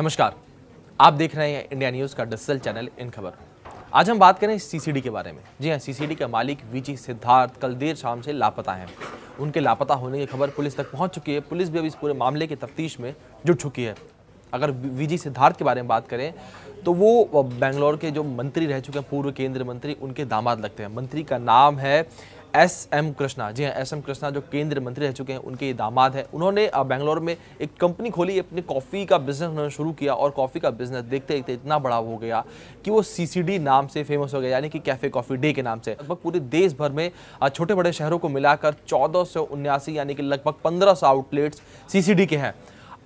नमस्कार आप देख रहे हैं इंडिया न्यूज़ का डिजिटल चैनल इन खबर आज हम बात करें सीसीडी के बारे में जी हां सीसीडी का मालिक वीजी सिद्धार्थ कल देर शाम से लापता हैं उनके लापता होने की खबर पुलिस तक पहुंच चुकी है पुलिस भी अब इस पूरे मामले की तफ्तीश में जुट चुकी है अगर वीजी सिद्धार्थ के बारे में बात करें तो वो बेंगलोर के जो मंत्री रह चुके हैं पूर्व केंद्रीय मंत्री उनके दामाद लगते हैं मंत्री का नाम है एस एम कृष्णा जी हाँ एस एम कृष्णा जो केंद्रीय मंत्री रह चुके हैं उनके दामाद हैं उन्होंने बेंगलोर में एक कंपनी खोली अपने कॉफ़ी का बिजनेस उन्होंने शुरू किया और कॉफ़ी का बिजनेस देखते देखते इतना बड़ा हो गया कि वो सी नाम से फेमस हो गया यानी कि कैफ़े कॉफ़ी डे के नाम से लगभग पूरे देश भर में छोटे बड़े शहरों को मिलाकर चौदह यानी कि लगभग पंद्रह आउटलेट्स सी के हैं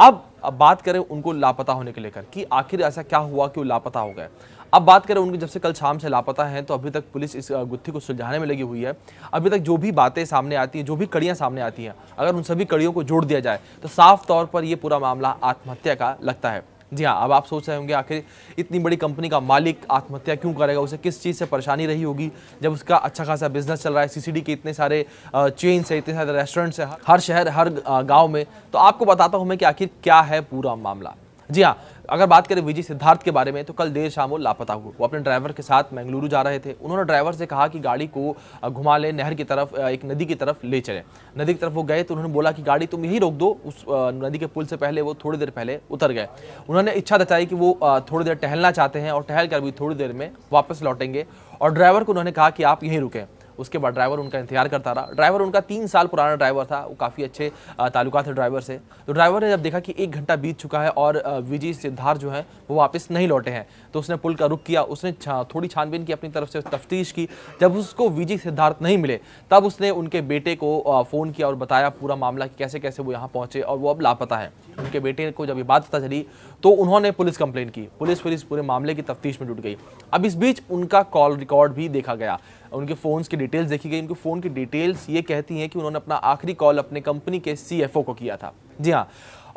अब अब बात करें उनको लापता होने के लेकर कि आखिर ऐसा क्या हुआ कि वो लापता हो गए अब बात करें उनकी जब से कल शाम से लापता हैं तो अभी तक पुलिस इस गुत्थी को सुलझाने में लगी हुई है अभी तक जो भी बातें सामने आती हैं जो भी कड़ियाँ सामने आती हैं अगर उन सभी कड़ियों को जोड़ दिया जाए तो साफ तौर पर ये पूरा मामला आत्महत्या का लगता है जी हाँ अब आप सोच रहे होंगे आखिर इतनी बड़ी कंपनी का मालिक आत्महत्या क्यों करेगा उसे किस चीज़ से परेशानी रही होगी जब उसका अच्छा खासा बिजनेस चल रहा है सीसीडी के इतने सारे चेन्स है इतने सारे रेस्टोरेंट्स है हर शहर हर गाँव में तो आपको बताता हूँ मैं कि आखिर क्या है पूरा मामला जी हाँ अगर बात करें विजय सिद्धार्थ के बारे में तो कल देर शाम वो लापता हुए वो अपने ड्राइवर के साथ मंगलुरु जा रहे थे उन्होंने ड्राइवर से कहा कि गाड़ी को घुमा ले नहर की तरफ एक नदी की तरफ ले चले नदी की तरफ वो गए तो उन्होंने बोला कि गाड़ी तुम यही रोक दो उस नदी के पुल से पहले वो थोड़ी देर पहले उतर गए उन्होंने इच्छा जताई कि वो थोड़ी देर टहलना चाहते हैं और टहल कर भी थोड़ी देर में वापस लौटेंगे और ड्राइवर को उन्होंने कहा कि आप यहीं रुकें उसके बाद ड्राइवर उनका इंतजार करता रहा ड्राइवर उनका तीन साल पुराना ड्राइवर था वो काफ़ी अच्छे ताल्लुका थे ड्राइवर से तो ड्राइवर ने जब देखा कि एक घंटा बीत चुका है और विजय सिद्धार्थ जो है वो वापस नहीं लौटे हैं तो उसने पुल का रुख किया उसने थोड़ी छानबीन की अपनी तरफ से तफ्तीश की जब उसको विजय सिद्धार्थ नहीं मिले तब उसने उनके बेटे को फ़ोन किया और बताया पूरा मामला कि कैसे कैसे वो यहाँ पहुँचे और वो अब लापता है उनके बेटे को जब ये बात पता चली तो उन्होंने पुलिस कंप्लेन की पुलिस पुलिस पूरे मामले की तफ्तीश में जुट गई अब इस बीच उनका कॉल रिकॉर्ड भी देखा गया उनके फ़ोन्स की डिटेल्स देखी गई उनके फ़ोन की डिटेल्स ये कहती हैं कि उन्होंने अपना आखिरी कॉल अपने कंपनी के सीएफओ को किया था जी हाँ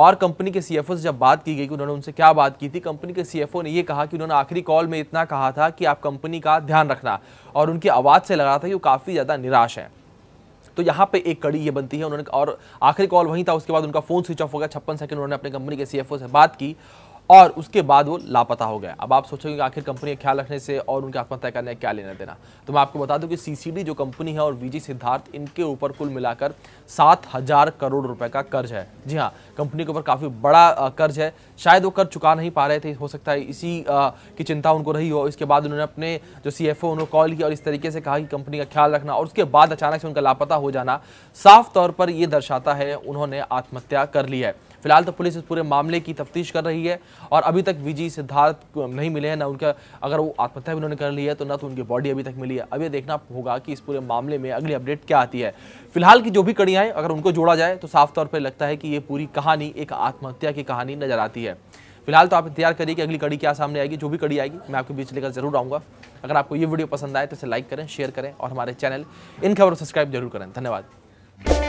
और कंपनी के सीएफओ से जब बात की गई कि उन्होंने उनसे क्या बात की थी कंपनी के सीएफओ ने यह कहा कि उन्होंने आखिरी कॉल में इतना कहा था कि आप कंपनी का ध्यान रखना और उनकी आवाज़ से लग रहा था कि वो काफ़ी ज़्यादा निराश है तो यहाँ पे एक कड़ी ये बनती है उन्होंने और आखिरी कॉल वहीं था उसके बाद उनका फ़ोन स्विच ऑफ हो गया छप्पन सेकंड उन्होंने अपने कंपनी के सीएफओ से बात की और उसके बाद वो लापता हो गया अब आप सोचोगे कि आखिर कंपनी का ख्याल रखने से और उनकी आत्महत्या करने क्या लेना देना तो मैं आपको बता दूं कि सीसीडी जो कंपनी है और वीजी सिद्धार्थ इनके ऊपर कुल मिलाकर सात हज़ार करोड़ रुपए का कर्ज है जी हाँ कंपनी के ऊपर काफ़ी बड़ा कर्ज है शायद वो कर्ज चुका नहीं पा रहे थे हो सकता है इसी की चिंता उनको रही हो इसके बाद उन्होंने अपने जो सी एफ उन्होंने कॉल किया और इस तरीके से कहा कि कंपनी का ख्याल रखना और उसके बाद अचानक से उनका लापता हो जाना साफ तौर पर यह दर्शाता है उन्होंने आत्महत्या कर ली है फिलहाल तो पुलिस इस पूरे मामले की तफ्तीश कर रही है और अभी तक वीजी सिद्धार्थ नहीं मिले हैं ना उनका अगर वो आत्महत्या भी उन्होंने कर ली है तो ना तो उनकी बॉडी अभी तक मिली है अब ये देखना होगा कि इस पूरे मामले में अगली अपडेट क्या आती है फिलहाल की जो भी कड़ियाँ हैं अगर उनको जोड़ा जाए तो साफ तौर पर लगता है कि ये पूरी कहानी एक आत्महत्या की कहानी नजर आती है फिलहाल तो आप इंतजार करिए कि अगली कड़ी क्या सामने आएगी जो भी कड़ी आएगी मैं आपके बीच लेकर जरूर आऊँगा अगर आपको ये वीडियो पसंद आए तो इसे लाइक करें शेयर करें और हमारे चैनल इन खबरों सब्सक्राइब जरूर करें धन्यवाद